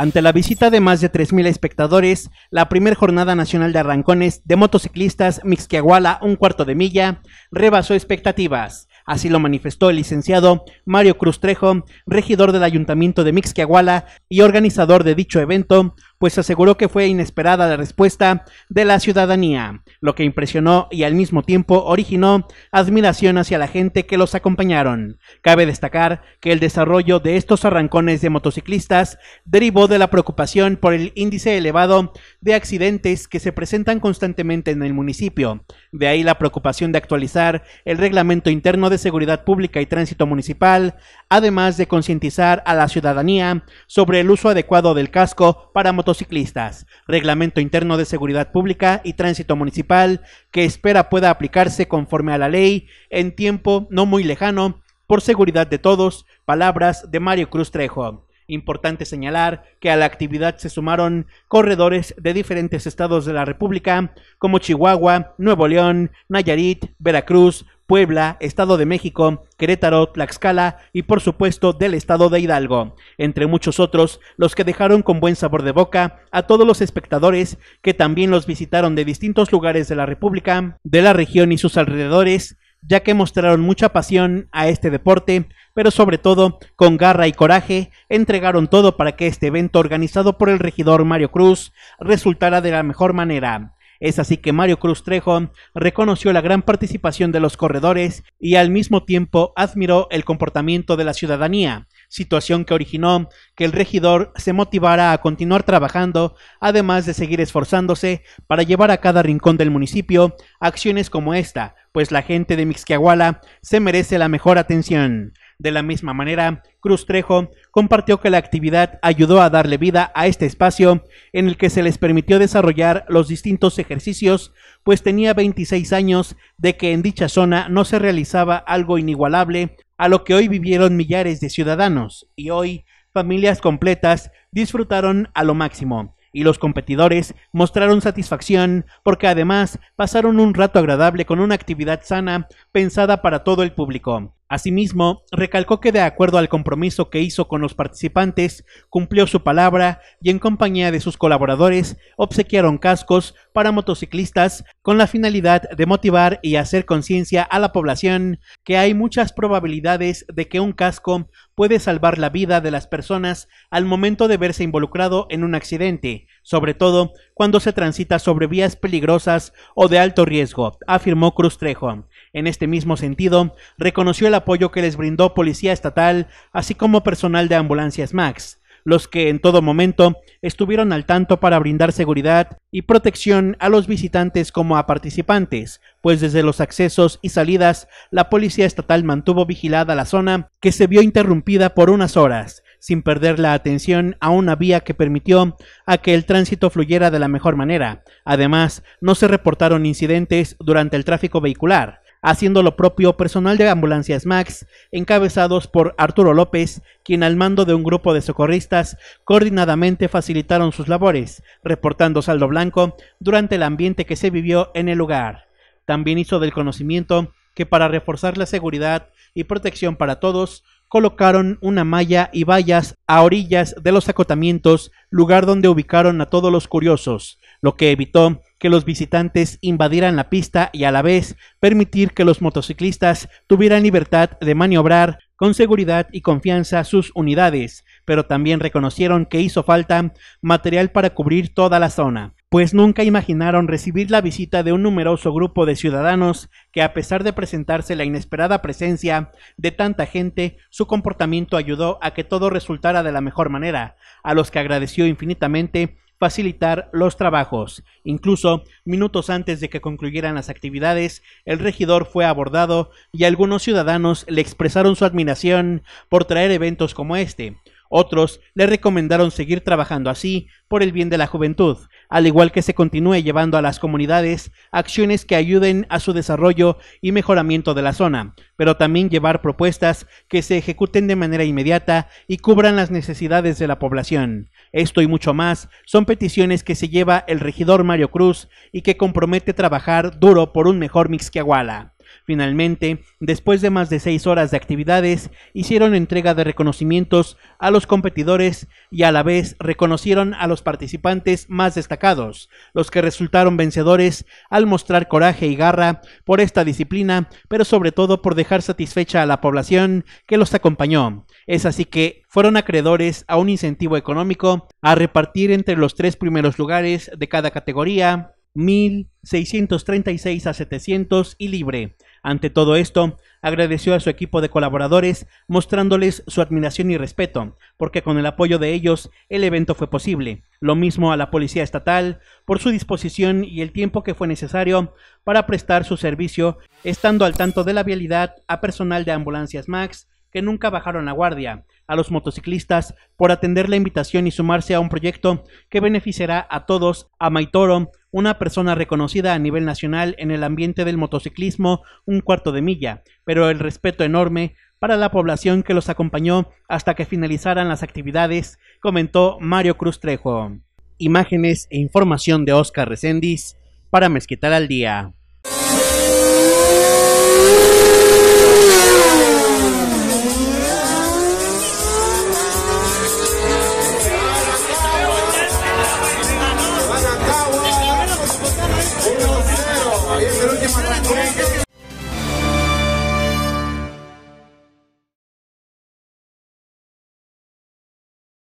Ante la visita de más de 3.000 espectadores, la primer jornada nacional de arrancones de motociclistas Mixquiahuala un cuarto de milla rebasó expectativas. Así lo manifestó el licenciado Mario Cruz Trejo, regidor del Ayuntamiento de Mixquiahuala y organizador de dicho evento, pues aseguró que fue inesperada la respuesta de la ciudadanía, lo que impresionó y al mismo tiempo originó admiración hacia la gente que los acompañaron. Cabe destacar que el desarrollo de estos arrancones de motociclistas derivó de la preocupación por el índice elevado de accidentes que se presentan constantemente en el municipio. De ahí la preocupación de actualizar el reglamento interno de seguridad pública y tránsito municipal además de concientizar a la ciudadanía sobre el uso adecuado del casco para motociclistas, reglamento interno de seguridad pública y tránsito municipal que espera pueda aplicarse conforme a la ley en tiempo no muy lejano por seguridad de todos, palabras de Mario Cruz Trejo. Importante señalar que a la actividad se sumaron corredores de diferentes estados de la República, como Chihuahua, Nuevo León, Nayarit, Veracruz, Puebla, Estado de México, Querétaro, Tlaxcala y por supuesto del Estado de Hidalgo, entre muchos otros, los que dejaron con buen sabor de boca a todos los espectadores que también los visitaron de distintos lugares de la República, de la región y sus alrededores, ya que mostraron mucha pasión a este deporte, pero sobre todo con garra y coraje entregaron todo para que este evento organizado por el regidor Mario Cruz resultara de la mejor manera. Es así que Mario Cruz Trejo reconoció la gran participación de los corredores y al mismo tiempo admiró el comportamiento de la ciudadanía, situación que originó que el regidor se motivara a continuar trabajando, además de seguir esforzándose para llevar a cada rincón del municipio acciones como esta, pues la gente de Mixquiahuala se merece la mejor atención. De la misma manera, Cruz Trejo compartió que la actividad ayudó a darle vida a este espacio en el que se les permitió desarrollar los distintos ejercicios, pues tenía 26 años de que en dicha zona no se realizaba algo inigualable a lo que hoy vivieron millares de ciudadanos y hoy familias completas disfrutaron a lo máximo y los competidores mostraron satisfacción porque además pasaron un rato agradable con una actividad sana pensada para todo el público. Asimismo, recalcó que de acuerdo al compromiso que hizo con los participantes, cumplió su palabra y en compañía de sus colaboradores obsequiaron cascos para motociclistas con la finalidad de motivar y hacer conciencia a la población que hay muchas probabilidades de que un casco puede salvar la vida de las personas al momento de verse involucrado en un accidente, sobre todo cuando se transita sobre vías peligrosas o de alto riesgo, afirmó Cruz Trejo. En este mismo sentido, reconoció el apoyo que les brindó Policía Estatal, así como personal de ambulancias MAX, los que en todo momento estuvieron al tanto para brindar seguridad y protección a los visitantes como a participantes, pues desde los accesos y salidas la Policía Estatal mantuvo vigilada la zona que se vio interrumpida por unas horas, sin perder la atención a una vía que permitió a que el tránsito fluyera de la mejor manera. Además, no se reportaron incidentes durante el tráfico vehicular, haciendo lo propio personal de ambulancias Max, encabezados por Arturo López, quien al mando de un grupo de socorristas coordinadamente facilitaron sus labores, reportando saldo blanco durante el ambiente que se vivió en el lugar. También hizo del conocimiento que para reforzar la seguridad y protección para todos, colocaron una malla y vallas a orillas de los acotamientos, lugar donde ubicaron a todos los curiosos, lo que evitó que los visitantes invadieran la pista y a la vez permitir que los motociclistas tuvieran libertad de maniobrar con seguridad y confianza sus unidades, pero también reconocieron que hizo falta material para cubrir toda la zona pues nunca imaginaron recibir la visita de un numeroso grupo de ciudadanos que a pesar de presentarse la inesperada presencia de tanta gente, su comportamiento ayudó a que todo resultara de la mejor manera, a los que agradeció infinitamente facilitar los trabajos. Incluso, minutos antes de que concluyeran las actividades, el regidor fue abordado y algunos ciudadanos le expresaron su admiración por traer eventos como este. Otros le recomendaron seguir trabajando así por el bien de la juventud, al igual que se continúe llevando a las comunidades acciones que ayuden a su desarrollo y mejoramiento de la zona, pero también llevar propuestas que se ejecuten de manera inmediata y cubran las necesidades de la población. Esto y mucho más son peticiones que se lleva el regidor Mario Cruz y que compromete trabajar duro por un mejor Mixquiahuala. Finalmente, después de más de seis horas de actividades, hicieron entrega de reconocimientos a los competidores y a la vez reconocieron a los participantes más destacados, los que resultaron vencedores al mostrar coraje y garra por esta disciplina, pero sobre todo por dejar satisfecha a la población que los acompañó. Es así que fueron acreedores a un incentivo económico a repartir entre los tres primeros lugares de cada categoría 1636 a 700 y libre, ante todo esto, agradeció a su equipo de colaboradores mostrándoles su admiración y respeto, porque con el apoyo de ellos el evento fue posible. Lo mismo a la Policía Estatal por su disposición y el tiempo que fue necesario para prestar su servicio, estando al tanto de la vialidad a personal de ambulancias Max, que nunca bajaron la guardia, a los motociclistas por atender la invitación y sumarse a un proyecto que beneficiará a todos, a Maitoro, una persona reconocida a nivel nacional en el ambiente del motociclismo un cuarto de milla, pero el respeto enorme para la población que los acompañó hasta que finalizaran las actividades, comentó Mario Cruz Trejo. Imágenes e información de Oscar Recendis para Mezquital al Día. la